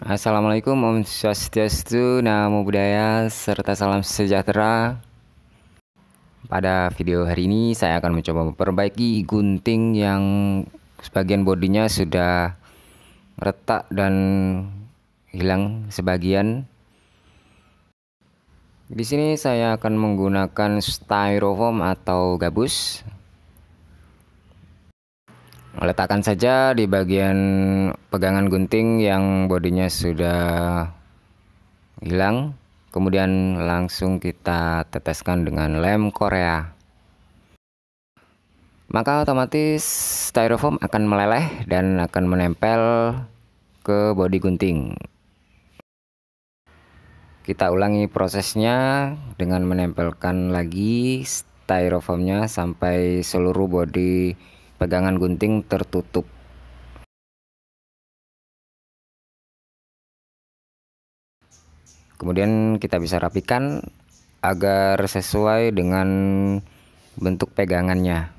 Assalamualaikum, Om Swastiastu, Namo Buddhaya, serta salam sejahtera. Pada video hari ini saya akan mencoba memperbaiki gunting yang sebagian bodinya sudah retak dan hilang sebagian. Di sini saya akan menggunakan styrofoam atau gabus Letakkan saja di bagian pegangan gunting yang bodinya sudah hilang. Kemudian langsung kita teteskan dengan lem Korea. Maka otomatis styrofoam akan meleleh dan akan menempel ke bodi gunting. Kita ulangi prosesnya dengan menempelkan lagi styrofoamnya sampai seluruh bodi pegangan gunting tertutup. Kemudian kita bisa rapikan agar sesuai dengan bentuk pegangannya.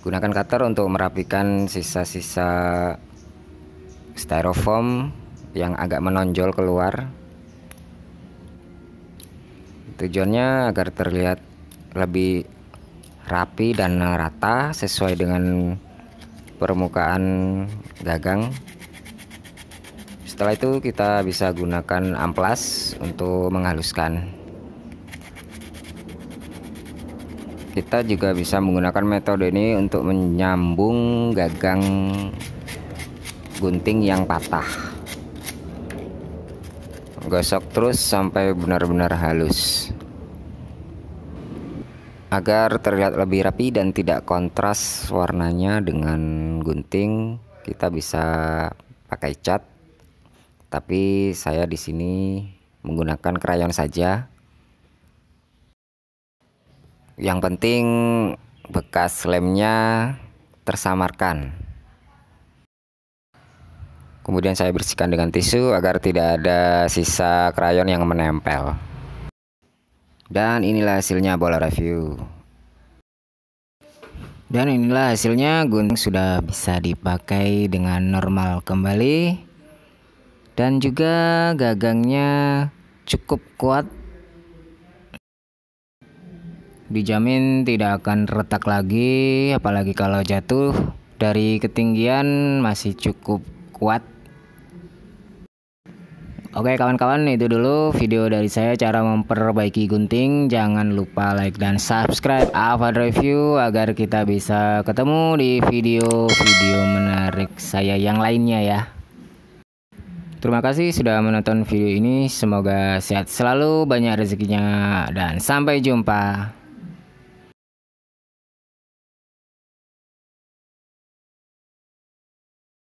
Gunakan cutter untuk merapikan sisa-sisa styrofoam yang agak menonjol keluar Tujuannya agar terlihat lebih rapi dan rata sesuai dengan permukaan gagang. Setelah itu kita bisa gunakan amplas untuk menghaluskan. Kita juga bisa menggunakan metode ini untuk menyambung gagang gunting yang patah. Gosok terus sampai benar-benar halus Agar terlihat lebih rapi dan tidak kontras warnanya dengan gunting Kita bisa pakai cat Tapi saya di sini menggunakan krayon saja Yang penting bekas lemnya tersamarkan Kemudian saya bersihkan dengan tisu agar tidak ada sisa krayon yang menempel. Dan inilah hasilnya bola review. Dan inilah hasilnya gunting sudah bisa dipakai dengan normal kembali. Dan juga gagangnya cukup kuat. Dijamin tidak akan retak lagi apalagi kalau jatuh dari ketinggian masih cukup kuat Oke kawan-kawan itu dulu video dari saya cara memperbaiki gunting Jangan lupa like dan subscribe Avan Review Agar kita bisa ketemu di video-video menarik saya yang lainnya ya Terima kasih sudah menonton video ini Semoga sehat selalu banyak rezekinya Dan sampai jumpa